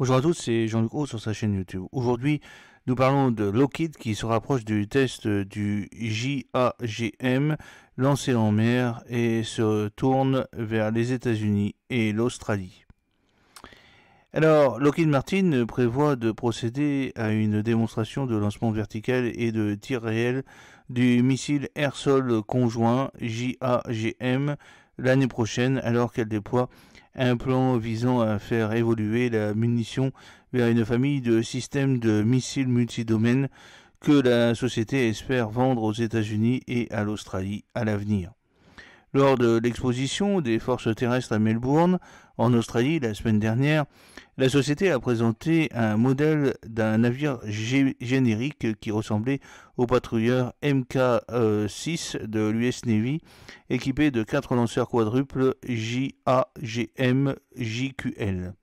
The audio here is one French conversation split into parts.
Bonjour à tous, c'est Jean-Luc Haut sur sa chaîne YouTube. Aujourd'hui, nous parlons de Lockheed qui se rapproche du test du JAGM lancé en mer et se tourne vers les États-Unis et l'Australie. Alors, Lockheed Martin prévoit de procéder à une démonstration de lancement vertical et de tir réel du missile air-sol conjoint JAGM l'année prochaine alors qu'elle déploie un plan visant à faire évoluer la munition vers une famille de systèmes de missiles multidomaines que la société espère vendre aux États-Unis et à l'Australie à l'avenir. Lors de l'exposition des forces terrestres à Melbourne, en Australie, la semaine dernière, la société a présenté un modèle d'un navire générique qui ressemblait au patrouilleur MK-6 euh, de l'US Navy, équipé de quatre lanceurs quadruples JAGM-JQL.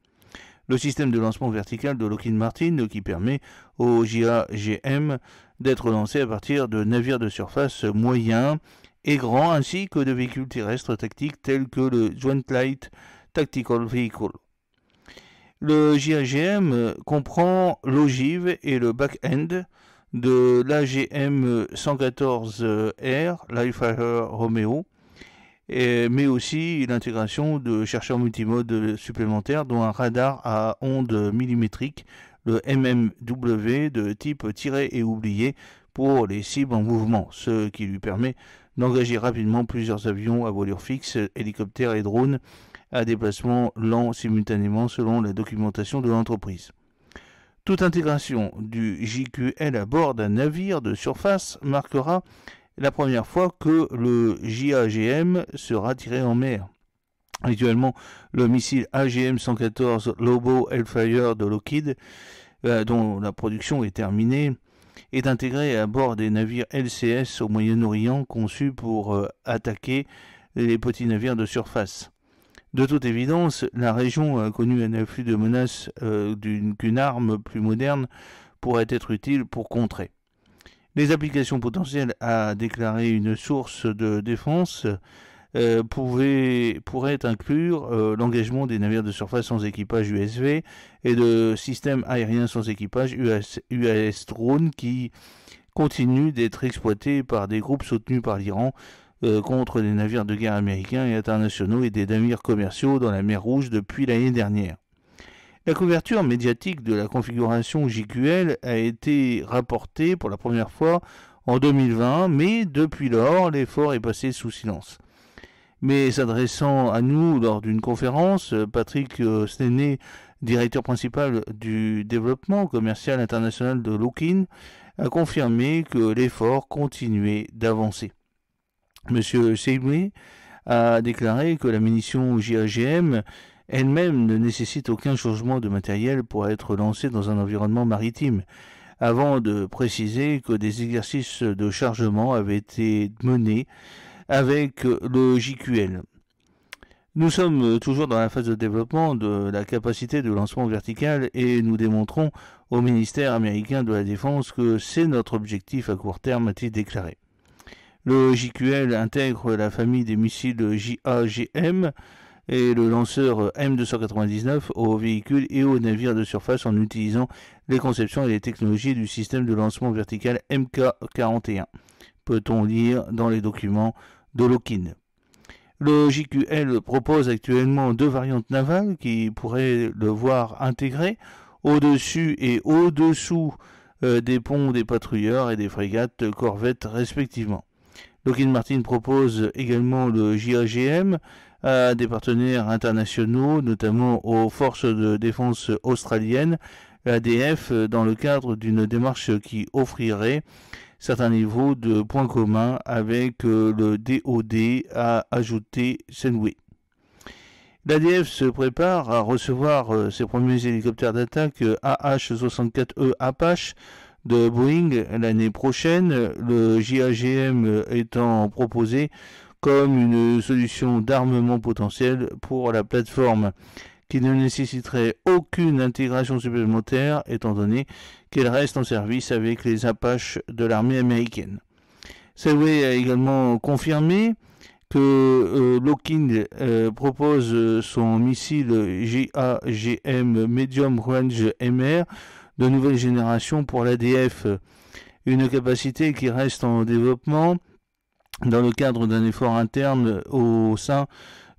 Le système de lancement vertical de Lockheed Martin qui permet au JAGM d'être lancé à partir de navires de surface moyens et grand, ainsi que de véhicules terrestres tactiques tels que le Joint Light Tactical Vehicle. Le JAGM comprend l'ogive et le back-end de l'AGM 114R, Lifefire Romeo, mais aussi l'intégration de chercheurs multimodes supplémentaires, dont un radar à ondes millimétriques, le MMW de type tiré et oublié pour les cibles en mouvement, ce qui lui permet d'engager rapidement plusieurs avions à voilure fixe, hélicoptères et drones à déplacement lent simultanément selon la documentation de l'entreprise. Toute intégration du JQL à bord d'un navire de surface marquera la première fois que le JAGM sera tiré en mer. Actuellement, le missile AGM-114 Lobo Hellfire de Lockheed, euh, dont la production est terminée, est intégré à bord des navires LCS au Moyen-Orient conçus pour euh, attaquer les petits navires de surface. De toute évidence, la région a connu un afflux de menaces euh, qu'une arme plus moderne pourrait être utile pour contrer. Les applications potentielles à déclaré une source de défense euh, pourrait inclure euh, l'engagement des navires de surface sans équipage USV et de systèmes aériens sans équipage US, UAS drone qui continuent d'être exploités par des groupes soutenus par l'Iran euh, contre des navires de guerre américains et internationaux et des navires commerciaux dans la mer Rouge depuis l'année dernière. La couverture médiatique de la configuration JQL a été rapportée pour la première fois en 2020, mais depuis lors, l'effort est passé sous silence mais s'adressant à nous lors d'une conférence, euh, Patrick euh, Stené, directeur principal du développement commercial international de Lookin, a confirmé que l'effort continuait d'avancer. Monsieur Seymour a déclaré que la munition JAGM elle-même ne nécessite aucun changement de matériel pour être lancée dans un environnement maritime, avant de préciser que des exercices de chargement avaient été menés avec euh, le JQL. Nous sommes euh, toujours dans la phase de développement de la capacité de lancement vertical et nous démontrons au ministère américain de la Défense que c'est notre objectif à court terme, a-t-il déclaré. Le JQL intègre la famille des missiles JAGM et le lanceur M299 aux véhicules et aux navires de surface en utilisant les conceptions et les technologies du système de lancement vertical MK41. Peut-on lire dans les documents le JQL propose actuellement deux variantes navales qui pourraient le voir intégrer au-dessus et au-dessous euh, des ponts des patrouilleurs et des frégates corvettes respectivement. Lockheed Martin propose également le JAGM à des partenaires internationaux, notamment aux forces de défense australiennes, l'ADF, dans le cadre d'une démarche qui offrirait certains niveaux de points communs avec euh, le DOD, a ajouté Sunway. L'ADF se prépare à recevoir euh, ses premiers hélicoptères d'attaque euh, AH-64E e Apache de Boeing l'année prochaine, le JAGM étant proposé comme une solution d'armement potentiel pour la plateforme qui ne nécessiterait aucune intégration supplémentaire étant donné qu'elle reste en service avec les Apaches de l'armée américaine. Selway a également confirmé que Locking euh, Lockheed euh, propose son missile JAGM Medium Range MR de nouvelle génération pour l'ADF, une capacité qui reste en développement dans le cadre d'un effort interne au sein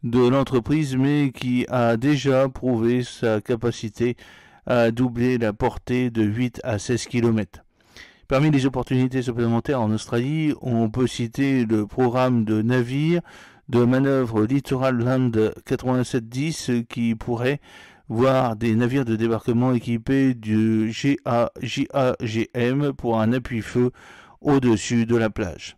de l'entreprise, mais qui a déjà prouvé sa capacité à doubler la portée de 8 à 16 km. Parmi les opportunités supplémentaires en Australie, on peut citer le programme de navires de manœuvre Littoral Land 8710 qui pourrait voir des navires de débarquement équipés du M pour un appui-feu au-dessus de la plage.